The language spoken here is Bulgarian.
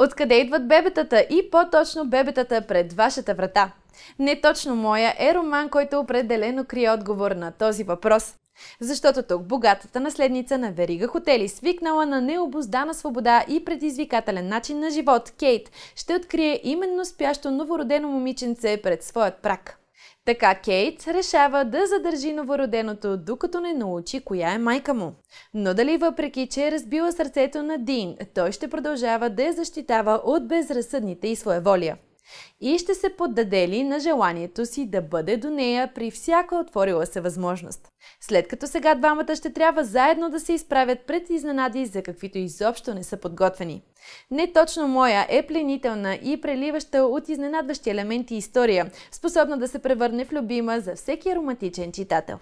Откъде идват бебетата и по-точно бебетата пред вашата врата? Не точно моя е роман, който определено крие отговор на този въпрос. Защото тук богатата наследница на верига хотели, свикнала на необоздана свобода и предизвикателен начин на живот, Кейт ще открие именно спящо новородено момиченце пред своят прак. Така Кейт решава да задържи новороденото, докато не научи коя е майка му. Но дали въпреки, че е разбила сърцето на Дин, той ще продължава да я защитава от безразсъдните и своеволия и ще се поддадели на желанието си да бъде до нея при всяка отворила се възможност. След като сега двамата ще трябва заедно да се изправят пред изненади, за каквито изобщо не са подготвени. Не точно моя е пленителна и преливаща от изненадващи елементи история, способна да се превърне в любима за всеки романтичен читател.